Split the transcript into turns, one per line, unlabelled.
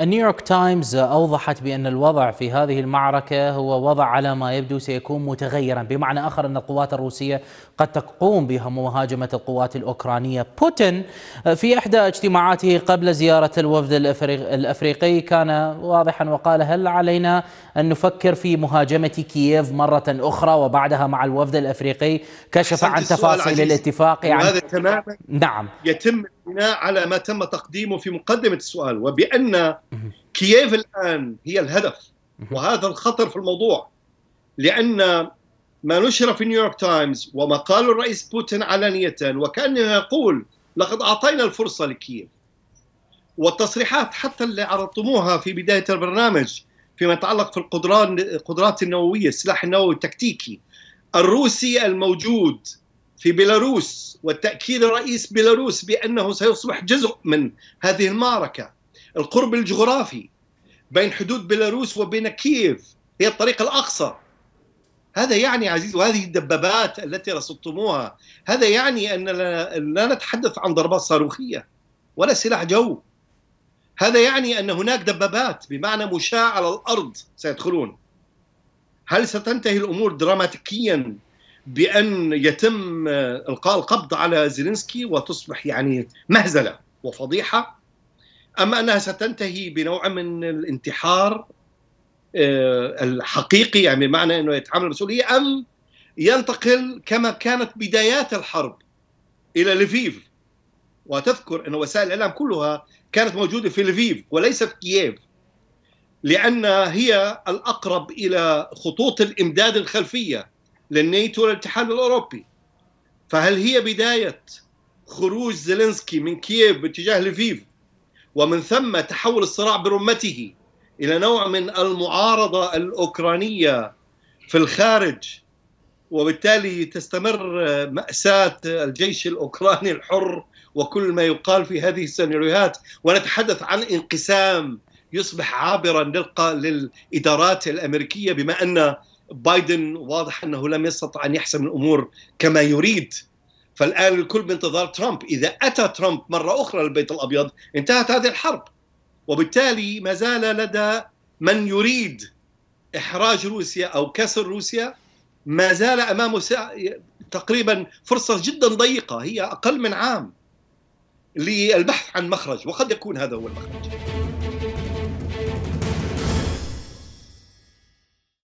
النيويورك تايمز uh, أوضحت بأن الوضع في هذه المعركة هو وضع على ما يبدو سيكون متغيرا بمعنى آخر أن القوات الروسية قد تقوم بمهاجمة القوات الأوكرانية بوتين uh, في إحدى اجتماعاته قبل زيارة الوفد الأفريقي كان واضحا وقال هل علينا أن نفكر في مهاجمة كييف مرة أخرى وبعدها مع الوفد الأفريقي كشف عن تفاصيل الاتفاق يعني
نعم يتم بناء على ما تم تقديمه في مقدمه السؤال وبان كييف الان هي الهدف وهذا الخطر في الموضوع لان ما نشر في نيويورك تايمز وما قاله الرئيس بوتين علانيه وكانه يقول لقد اعطينا الفرصه لكييف والتصريحات حتى اللي عرضتموها في بدايه البرنامج فيما يتعلق في القدرات القدرات النوويه السلاح النووي التكتيكي الروسي الموجود في بيلاروس والتأكيد رئيس بيلاروس بأنه سيصبح جزء من هذه المعركة القرب الجغرافي بين حدود بيلاروس وبين كييف هي الطريق الأقصى هذا يعني عزيز وهذه الدبابات التي رصدتموها هذا يعني أن لا نتحدث عن ضربات صاروخية ولا سلاح جو هذا يعني أن هناك دبابات بمعنى مشاع على الأرض سيدخلون هل ستنتهي الأمور دراماتيكيا بان يتم القاء القبض على زيلينسكي وتصبح يعني مهزله وفضيحه اما انها ستنتهي بنوع من الانتحار آه، الحقيقي يعني بمعنى انه يتحمل المسؤوليه ام ينتقل كما كانت بدايات الحرب الى لفيف وتذكر ان وسائل الاعلام كلها كانت موجوده في لفيف وليس في كييف لان هي الاقرب الى خطوط الامداد الخلفيه للنيتو والاتحاد الاوروبي فهل هي بدايه خروج زيلينسكي من كييف باتجاه لفيف ومن ثم تحول الصراع برمته الى نوع من المعارضه الاوكرانيه في الخارج وبالتالي تستمر مأساة الجيش الأوكراني الحر وكل ما يقال في هذه السيناريوهات ونتحدث عن انقسام يصبح عابرا للإدارات الأمريكية بما أن بايدن واضح انه لم يستطع ان يحسم الامور كما يريد فالان الكل بانتظار ترامب اذا اتى ترامب مره اخرى للبيت الابيض انتهت هذه الحرب وبالتالي ما زال لدى من يريد احراج روسيا او كسر روسيا ما زال امامه تقريبا فرصه جدا ضيقه هي اقل من عام للبحث عن مخرج وقد يكون هذا هو المخرج